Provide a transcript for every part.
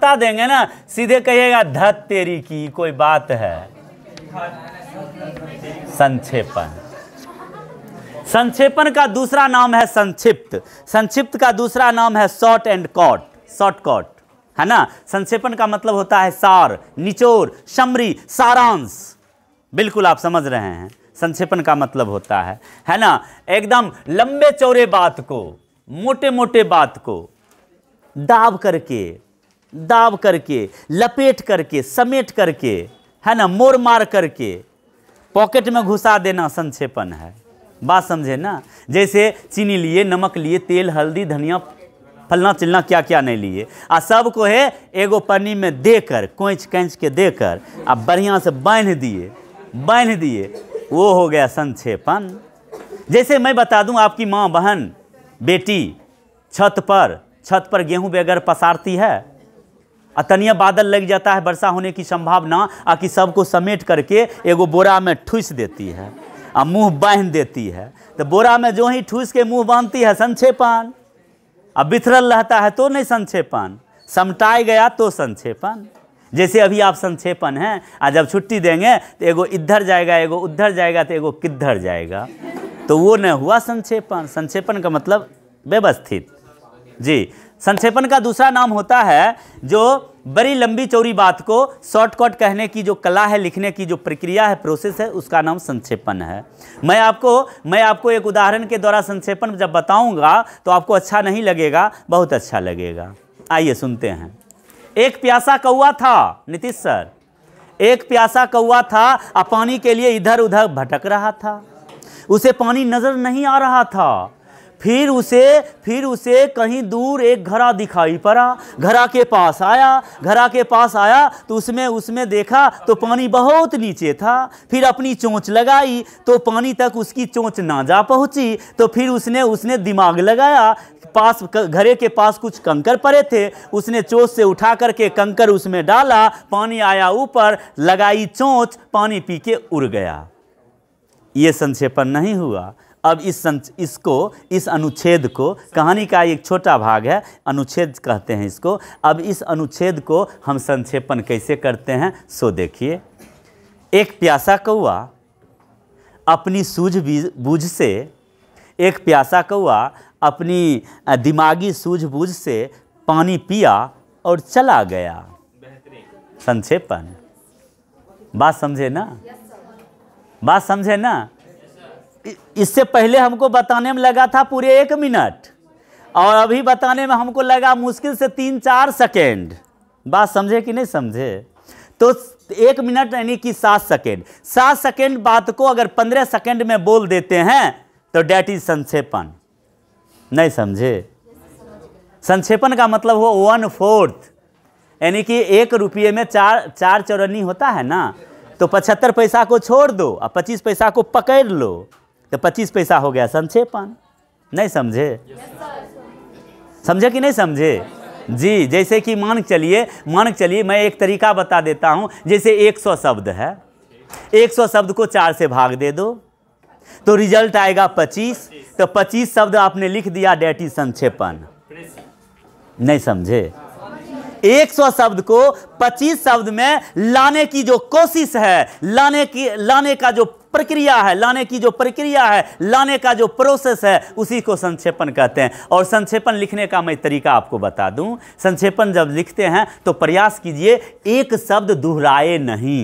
बता देंगे ना सीधे कहिएगा धत तेरी की कोई बात है संक्षेपण संक्षेपण का दूसरा नाम है संक्षिप्त संक्षिप्त का दूसरा नाम है शॉर्ट एंड कॉट शॉर्टकट है ना संक्षेपण का मतलब होता है सार निचोर समरी सारांश बिल्कुल आप समझ रहे हैं संक्षेपण का मतलब होता है है ना एकदम लंबे चौड़े बात को मोटे मोटे बात को दाब करके दाब करके लपेट करके समेट करके है ना मोर मार करके पॉकेट में घुसा देना संक्षेपण है बात समझे ना जैसे चीनी लिए नमक लिए तेल हल्दी धनिया फलना चिलना क्या क्या नहीं लिए आ सब को है एगो पन्नी में देकर कोंच कैंच के देकर आ बढ़िया से बांध दिए बांध दिए वो हो गया संक्षेपण जैसे मैं बता दूं आपकी माँ बहन बेटी छत पर छत पर गेहूं बगैर पसारती है अतनिया बादल लग जाता है वर्षा होने की संभावना आ कि सबको समेट करके एगो बोरा में ठूस देती है आ मुँह बांध देती है तो बोरा में जो ही ठूस के मुँह बांधती है संक्षेपण अब बिथरल रहता है तो नहीं संक्षेपण समटाए गया तो संक्षेपण जैसे अभी आप संक्षेपण हैं आ जब छुट्टी देंगे तो एगो इधर जाएगा एगो उधर जाएगा तो एगो किधर जाएगा तो वो न हुआ संक्षेपण संक्षेपण का मतलब व्यवस्थित जी संक्षेपण का दूसरा नाम होता है जो बड़ी लंबी चौड़ी बात को शॉर्टकट कहने की जो कला है लिखने की जो प्रक्रिया है प्रोसेस है उसका नाम संक्षेपण है मैं आपको मैं आपको एक उदाहरण के द्वारा संक्षेपण जब बताऊंगा तो आपको अच्छा नहीं लगेगा बहुत अच्छा लगेगा आइए सुनते हैं एक प्यासा कौआ था नीतीश सर एक प्यासा कौआ था और पानी के लिए इधर उधर भटक रहा था उसे पानी नज़र नहीं आ रहा था फिर उसे फिर उसे कहीं दूर एक घरा दिखाई पड़ा घरा के पास आया घरा के पास आया तो उसमें उसमें देखा तो पानी बहुत नीचे था फिर अपनी चोंच लगाई तो पानी तक उसकी चोंच ना जा पहुंची तो फिर उसने उसने दिमाग लगाया पास घरे के पास कुछ कंकर पड़े थे उसने चोच से उठा करके कंकर उसमें डाला पानी आया ऊपर लगाई चोंच पानी पी के उड़ गया ये संक्षेपण नहीं हुआ अब इस इसको इस अनुच्छेद को कहानी का एक छोटा भाग है अनुच्छेद कहते हैं इसको अब इस अनुच्छेद को हम संक्षेपण कैसे करते हैं सो देखिए एक प्यासा कौआ अपनी सूझ बूझ से एक प्यासा कौआ अपनी दिमागी सूझबूझ से पानी पिया और चला गया संक्षेपण बात समझे ना बात समझे ना इससे पहले हमको बताने में लगा था पूरे एक मिनट और अभी बताने में हमको लगा मुश्किल से तीन चार सेकेंड बात समझे कि नहीं समझे तो एक मिनट यानी कि सात सेकेंड सात सेकेंड बात को अगर पंद्रह सेकेंड में बोल देते हैं तो डैट इज संक्षेपण नहीं समझे संक्षेपण का मतलब हो वन फोर्थ यानी कि एक रुपये में चार चार चौरनी होता है ना तो पचहत्तर पैसा को छोड़ दो और पच्चीस पैसा को पकड़ लो तो पच्चीस पैसा हो गया समझे पान नहीं समझे समझे कि नहीं समझे जी जैसे कि मान चलिए मान चलिए मैं एक तरीका बता देता हूँ जैसे 100 शब्द है 100 शब्द को चार से भाग दे दो तो रिजल्ट आएगा 25 तो 25 शब्द आपने लिख दिया इज संक्षेपण नहीं समझे 100 शब्द को 25 शब्द में लाने की जो कोशिश है लाने की लाने का जो प्रक्रिया है लाने की जो प्रक्रिया है लाने का जो प्रोसेस है उसी को संक्षेपण कहते हैं और संक्षेपण लिखने का मैं तरीका आपको बता दूं संक्षेपण जब लिखते हैं तो प्रयास कीजिए एक शब्द दोहराए नहीं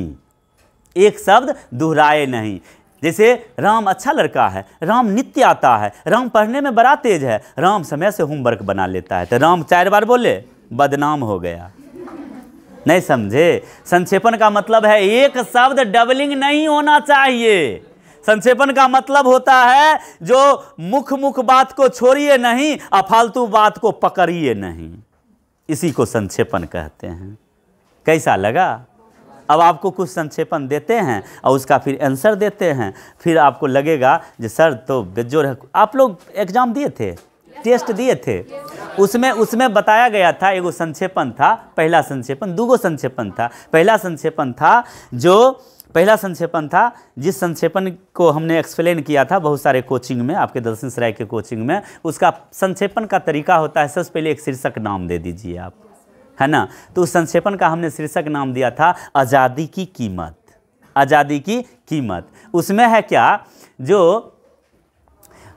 एक शब्द दोहराए नहीं जैसे राम अच्छा लड़का है राम नित्य आता है राम पढ़ने में बड़ा तेज है राम समय से होमवर्क बना लेता है तो राम चार बार बोले बदनाम हो गया नहीं समझे संक्षेपण का मतलब है एक शब्द डबलिंग नहीं होना चाहिए संक्षेपण का मतलब होता है जो मुख मुख बात को छोड़िए नहीं अफालतू बात को पकड़िए नहीं इसी को संक्षेपण कहते हैं कैसा लगा अब आपको कुछ संक्षेपण देते हैं और उसका फिर आंसर देते हैं फिर आपको लगेगा जो सर तो बेजोर है आप लोग एग्ज़ाम दिए थे टेस्ट दिए थे उसमें उसमें बताया गया था एगो संक्षेपण था पहला संक्षेपण दूगो संक्षेपण था पहला संक्षेपण था जो पहला संक्षेपण था जिस संक्षेपण को हमने एक्सप्लेन किया था बहुत सारे कोचिंग में आपके दर्शन सराय के कोचिंग में उसका संक्षेपण का तरीका होता है सबसे पहले एक शीर्षक नाम दे दीजिए आप है ना तो उस संक्षेपण का हमने शीर्षक नाम दिया था आज़ादी की कीमत आज़ादी की कीमत उसमें है क्या जो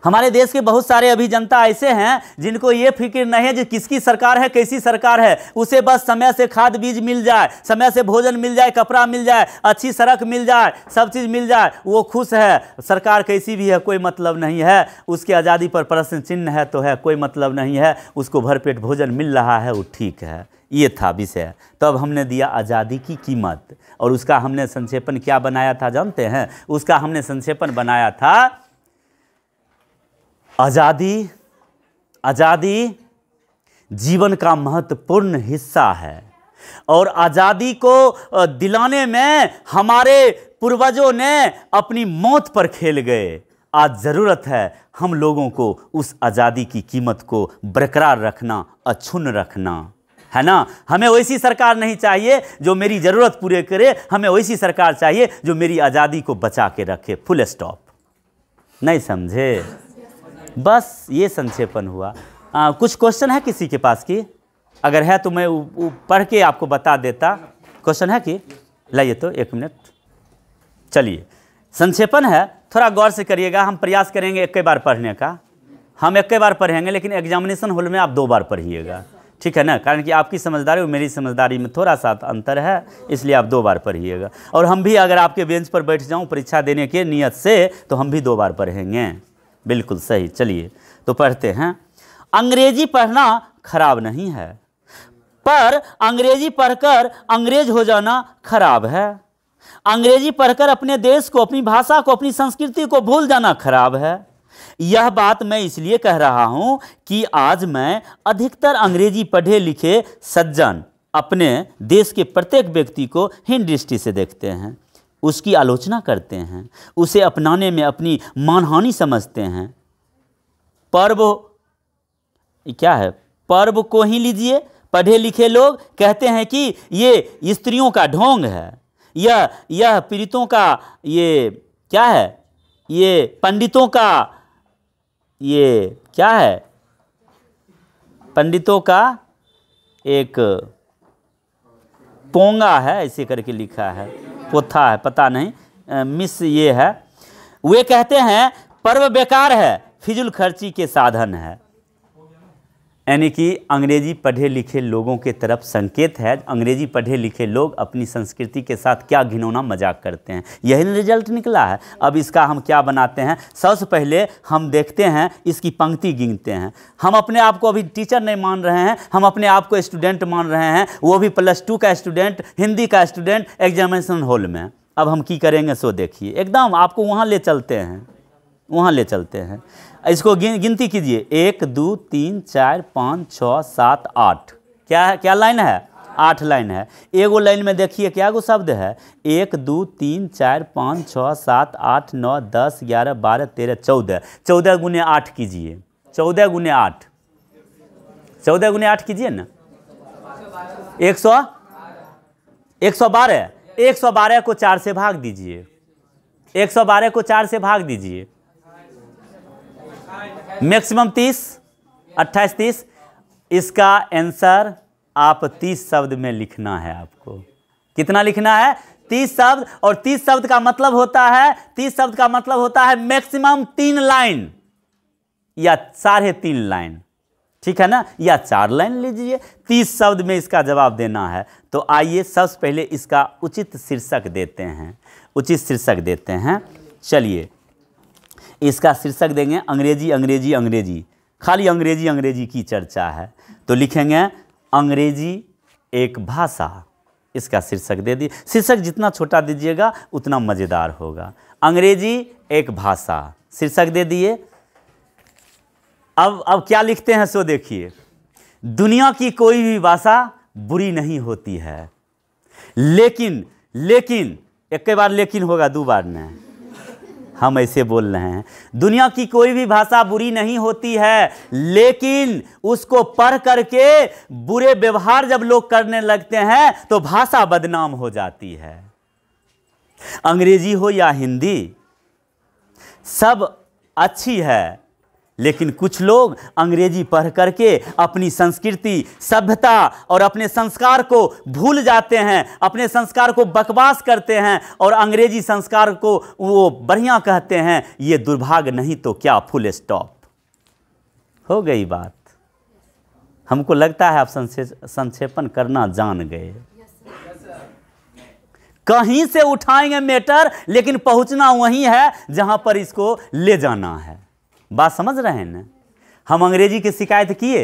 हमारे देश के बहुत सारे अभी जनता ऐसे हैं जिनको ये फिक्र नहीं है कि किसकी सरकार है कैसी सरकार है उसे बस समय से खाद बीज मिल जाए समय से भोजन मिल जाए कपड़ा मिल जाए अच्छी सड़क मिल जाए सब चीज़ मिल जाए वो खुश है सरकार कैसी भी है कोई मतलब नहीं है उसकी आज़ादी पर प्रश्न चिन्ह है तो है कोई मतलब नहीं है उसको भरपेट भोजन मिल रहा है वो ठीक है ये था विषय तब हमने दिया आज़ादी की कीमत और उसका हमने संक्षेपण क्या बनाया था जानते हैं उसका हमने संक्षेपण बनाया था आज़ादी आज़ादी जीवन का महत्वपूर्ण हिस्सा है और आज़ादी को दिलाने में हमारे पूर्वजों ने अपनी मौत पर खेल गए आज ज़रूरत है हम लोगों को उस आज़ादी की कीमत को बरकरार रखना अछुन रखना है ना हमें वैसी सरकार नहीं चाहिए जो मेरी ज़रूरत पूरे करे हमें वैसी सरकार चाहिए जो मेरी आज़ादी को बचा के रखे फुल स्टॉप नहीं समझे बस ये संक्षेपण हुआ आ, कुछ क्वेश्चन है किसी के पास की अगर है तो मैं पढ़ के आपको बता देता क्वेश्चन है कि लाइए तो एक मिनट चलिए संक्षेपण है थोड़ा गौर से करिएगा हम प्रयास करेंगे एक बार पढ़ने का हम एक बार पढ़ेंगे लेकिन एग्जामिनेशन हॉल में आप दो बार पढ़िएगा ठीक है ना कारण कि आपकी समझदारी और मेरी समझदारी में थोड़ा सा अंतर है इसलिए आप दो बार पढ़िएगा और हम भी अगर आपके बेंच पर बैठ जाऊँ परीक्षा देने के नियत से तो हम भी दो बार पढ़ेंगे बिल्कुल सही चलिए तो पढ़ते हैं अंग्रेजी पढ़ना खराब नहीं है पर अंग्रेजी पढ़कर अंग्रेज हो जाना खराब है अंग्रेजी पढ़कर अपने देश को अपनी भाषा को अपनी संस्कृति को भूल जाना खराब है यह बात मैं इसलिए कह रहा हूं कि आज मैं अधिकतर अंग्रेजी पढ़े लिखे सज्जन अपने देश के प्रत्येक व्यक्ति को हिंद दृष्टि से देखते हैं उसकी आलोचना करते हैं उसे अपनाने में अपनी मानहानि समझते हैं पर्व क्या है पर्व को ही लीजिए पढ़े लिखे लोग कहते हैं कि ये स्त्रियों का ढोंग है यह यह पीड़ितों का ये क्या है ये पंडितों का ये क्या है पंडितों का एक पोंगा है ऐसे करके लिखा है पोथा है पता नहीं मिस ये है वे कहते हैं पर्व बेकार है फिजुल खर्ची के साधन है यानी कि अंग्रेजी पढ़े लिखे लोगों के तरफ संकेत है अंग्रेजी पढ़े लिखे लोग अपनी संस्कृति के साथ क्या घिनौना मजाक करते हैं यही रिजल्ट निकला है अब इसका हम क्या बनाते हैं सबसे पहले हम देखते हैं इसकी पंक्ति गिनते हैं हम अपने आप को अभी टीचर नहीं मान रहे हैं हम अपने आप को स्टूडेंट मान रहे हैं वो भी प्लस टू का स्टूडेंट हिंदी का स्टूडेंट एग्जामिनेशन हॉल में अब हम की करेंगे सो देखिए एकदम आपको वहाँ ले चलते हैं वहाँ ले चलते हैं इसको गिन, गिनती कीजिए एक दो तीन चार पाँच छः सात आठ क्या है क्या लाइन है आठ लाइन है एगो लाइन में देखिए क्या गो शब्द है एक दो तीन चार पाँच छः सात आठ नौ दस ग्यारह बारह तेरह चौदह चौदह गुने आठ कीजिए चौदह गुने आठ चौदह गुने आठ कीजिए ना एक सौ एक सौ बारह एक सौ बारह को चार से भाग दीजिए एक सौ बारह को चार से भाग दीजिए मैक्सिमम तीस अट्ठाईस तीस इसका आंसर आप तीस शब्द में लिखना है आपको कितना लिखना है तीस शब्द और तीस शब्द का मतलब होता है तीस शब्द का मतलब होता है मैक्सिमम तीन लाइन या साढ़े तीन लाइन ठीक है ना या चार लाइन लीजिए तीस शब्द में इसका जवाब देना है तो आइए सबसे पहले इसका उचित शीर्षक देते हैं उचित शीर्षक देते हैं चलिए इसका शीर्षक देंगे अंग्रेजी अंग्रेजी अंग्रेजी खाली अंग्रेजी अंग्रेजी की चर्चा है तो लिखेंगे अंग्रेजी एक भाषा इसका शीर्षक दे दिए शीर्षक जितना छोटा दीजिएगा उतना मज़ेदार होगा अंग्रेजी एक भाषा शीर्षक दे दिए अब अब क्या लिखते हैं सो देखिए दुनिया की कोई भी भाषा बुरी नहीं होती है लेकिन लेकिन एक बार लेकिन होगा दो बार नहीं हम ऐसे बोल रहे हैं दुनिया की कोई भी भाषा बुरी नहीं होती है लेकिन उसको पढ़ करके बुरे व्यवहार जब लोग करने लगते हैं तो भाषा बदनाम हो जाती है अंग्रेजी हो या हिंदी सब अच्छी है लेकिन कुछ लोग अंग्रेजी पढ़ करके अपनी संस्कृति सभ्यता और अपने संस्कार को भूल जाते हैं अपने संस्कार को बकवास करते हैं और अंग्रेजी संस्कार को वो बढ़िया कहते हैं ये दुर्भाग्य नहीं तो क्या फुल स्टॉप हो गई बात हमको लगता है आप संक्षेपण करना जान गए कहीं से उठाएंगे मैटर लेकिन पहुंचना वहीं है जहां पर इसको ले जाना है बात समझ रहे हैं ना हम अंग्रेजी की शिकायत किए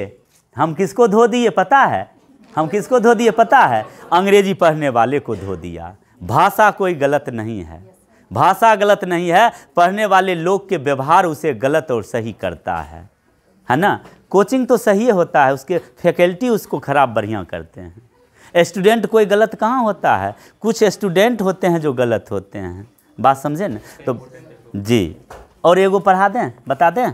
हम किसको धो दिए पता है हम किसको धो दिए पता है अंग्रेजी पढ़ने वाले को धो दिया भाषा कोई गलत नहीं है भाषा गलत नहीं है पढ़ने वाले लोग के व्यवहार उसे गलत और सही करता है है ना कोचिंग तो सही होता है उसके फैकल्टी उसको ख़राब बढ़िया करते हैं स्टूडेंट कोई गलत कहाँ होता है कुछ स्टूडेंट होते हैं जो गलत होते हैं बात समझे ना तो जी और एगो पढ़ा दें बता दें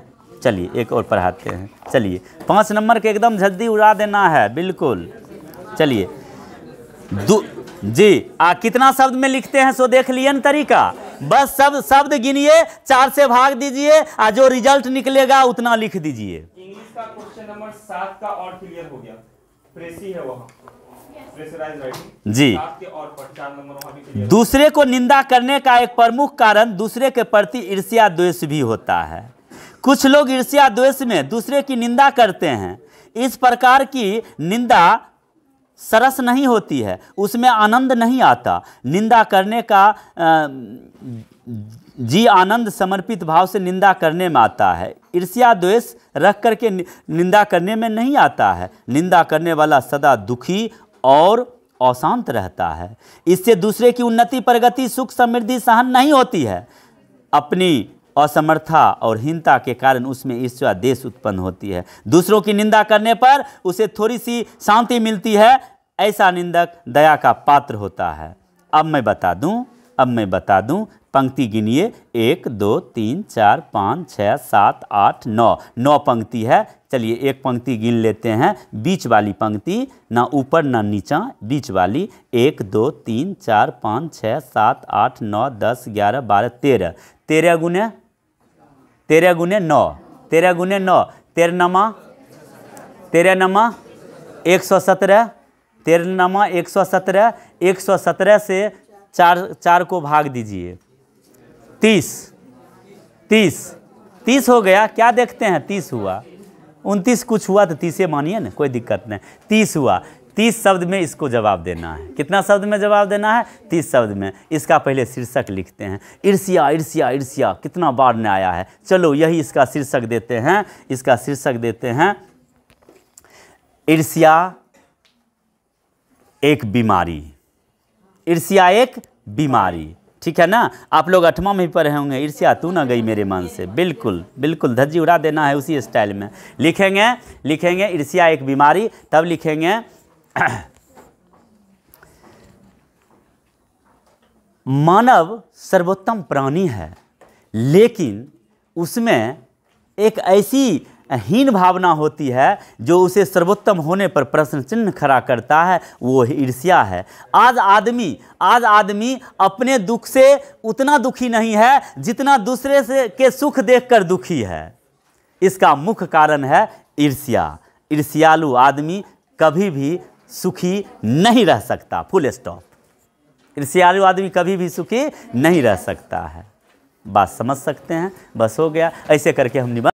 चलिए एक और पढ़ाते हैं चलिए पाँच नंबर के एकदम जल्दी उड़ा देना है बिल्कुल चलिए दो जी आ कितना शब्द में लिखते हैं सो देख लिए तरीका बस सब शब्द गिनिए चार से भाग दीजिए आ जो रिजल्ट निकलेगा उतना लिख दीजिए इंग्लिश का क्वेश्चन नंबर सात का और क्लियर हो गया प्रेसी है वहाँ जी दूसरे को निंदा करने का एक प्रमुख कारण दूसरे के प्रति ईर्ष्या द्वेष भी होता है कुछ लोग ईर्ष्या द्वेष में दूसरे की निंदा करते हैं इस प्रकार की निंदा सरस नहीं होती है उसमें आनंद नहीं आता निंदा करने का जी आनंद समर्पित भाव से निंदा करने में आता है ईर्ष्या द्वेष रख करके निंदा करने में नहीं आता है निंदा करने वाला सदा दुखी और अशांत रहता है इससे दूसरे की उन्नति प्रगति सुख समृद्धि सहन नहीं होती है अपनी असमर्था और हीनता के कारण उसमें ईश्वर देश उत्पन्न होती है दूसरों की निंदा करने पर उसे थोड़ी सी शांति मिलती है ऐसा निंदक दया का पात्र होता है अब मैं बता दूं अब मैं बता दूं पंक्ति गिनिए एक दो तीन चार पाँच छः सात आठ नौ नौ पंक्ति है चलिए एक पंक्ति गिन लेते हैं बीच वाली पंक्ति ना ऊपर ना नीचा बीच वाली एक दो तीन चार पाँच छः सात आठ नौ दस ग्यारह बारह तेरह तेरह गुने तेरह गुने नौ तेरह गुने नौ तेरह नमा तेरह नमा एक सौ सत्रह तेरह नमा एक सौ सत्रह एक सौ सत्रह से चार चार को भाग दीजिए तीस तीस तीस हो गया क्या देखते हैं तीस हुआ उनतीस कुछ हुआ तो तीसे मानिए ना कोई दिक्कत नहीं तीस हुआ तीस शब्द में इसको जवाब देना है कितना शब्द में जवाब देना है तीस शब्द में इसका पहले शीर्षक लिखते हैं ईर्ष्या ईर्ष्या ईर्ष्या कितना बार न आया है चलो यही इसका शीर्षक देते हैं इसका शीर्षक देते हैं ईर्ष्या एक बीमारी ईर्ष्या एक बीमारी ठीक है ना आप लोग अठवा में भी पढ़े होंगे ईर्ष्या तू ना गई मेरे मन से बिल्कुल बिल्कुल धज्जी उड़ा देना है उसी स्टाइल में लिखेंगे लिखेंगे ईर्ष्या एक बीमारी तब लिखेंगे मानव सर्वोत्तम प्राणी है लेकिन उसमें एक ऐसी हीन भावना होती है जो उसे सर्वोत्तम होने पर प्रश्न चिन्ह खड़ा करता है वो ईर्ष्या है आज आदमी आज आदमी अपने दुख से उतना दुखी नहीं है जितना दूसरे से के सुख देखकर दुखी है इसका मुख्य कारण है ईर्ष्या ईर्ष्यालु आदमी कभी भी सुखी नहीं रह सकता फुल स्टॉप ईर्ष्यालु आदमी कभी भी सुखी नहीं रह सकता है बात समझ सकते हैं बस हो गया ऐसे करके हम निबंध